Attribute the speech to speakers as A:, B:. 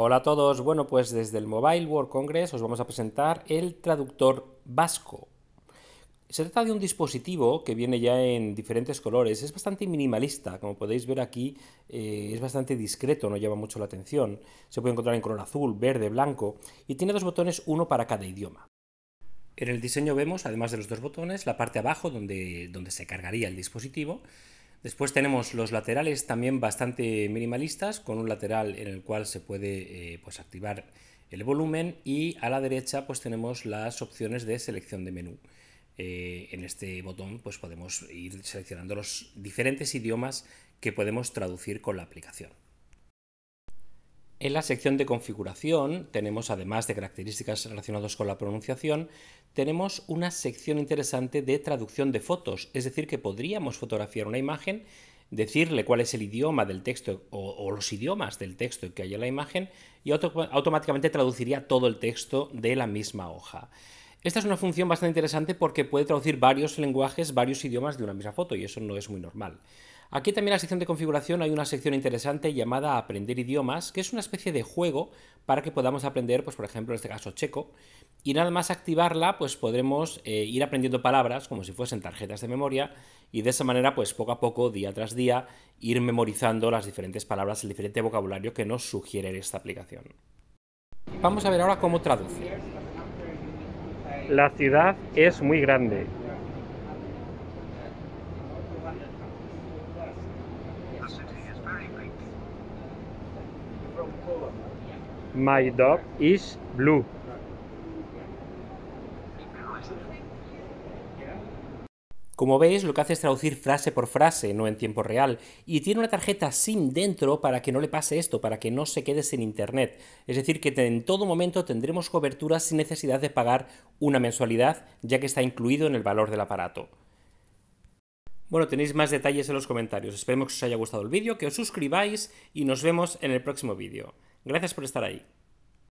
A: Hola a todos, bueno pues desde el Mobile World Congress os vamos a presentar el traductor vasco. Se trata de un dispositivo que viene ya en diferentes colores, es bastante minimalista, como podéis ver aquí eh, es bastante discreto, no llama mucho la atención, se puede encontrar en color azul, verde, blanco y tiene dos botones, uno para cada idioma. En el diseño vemos, además de los dos botones, la parte abajo donde, donde se cargaría el dispositivo Después tenemos los laterales también bastante minimalistas, con un lateral en el cual se puede eh, pues, activar el volumen y a la derecha pues tenemos las opciones de selección de menú. Eh, en este botón pues podemos ir seleccionando los diferentes idiomas que podemos traducir con la aplicación. En la sección de configuración tenemos, además de características relacionadas con la pronunciación, tenemos una sección interesante de traducción de fotos, es decir, que podríamos fotografiar una imagen, decirle cuál es el idioma del texto o, los idiomas del texto que hay en la imagen y automáticamente traduciría todo el texto de la misma hoja. Esta es una función bastante interesante porque puede traducir varios lenguajes, varios idiomas de una misma foto y eso no es muy normal. Aquí también en la sección de configuración hay una sección interesante llamada Aprender idiomas, que es una especie de juego para que podamos aprender, pues por ejemplo, en este caso checo, y nada más activarla, pues podremos eh, ir aprendiendo palabras como si fuesen tarjetas de memoria y de esa manera, pues poco a poco, día tras día, ir memorizando las diferentes palabras, el diferente vocabulario que nos sugiere esta aplicación. Vamos a ver ahora cómo traduce. La ciudad es muy grande. My dog is blue. Como veis, lo que hace es traducir frase por frase, no en tiempo real, y tiene una tarjeta SIM dentro para que no le pase esto, para que no se quede sin internet. Es decir, que en todo momento tendremos cobertura sin necesidad de pagar una mensualidad, ya que está incluido en el valor del aparato. Bueno, tenéis más detalles en los comentarios. Esperemos que os haya gustado el vídeo, que os suscribáis y nos vemos en el próximo vídeo. Gracias por estar ahí.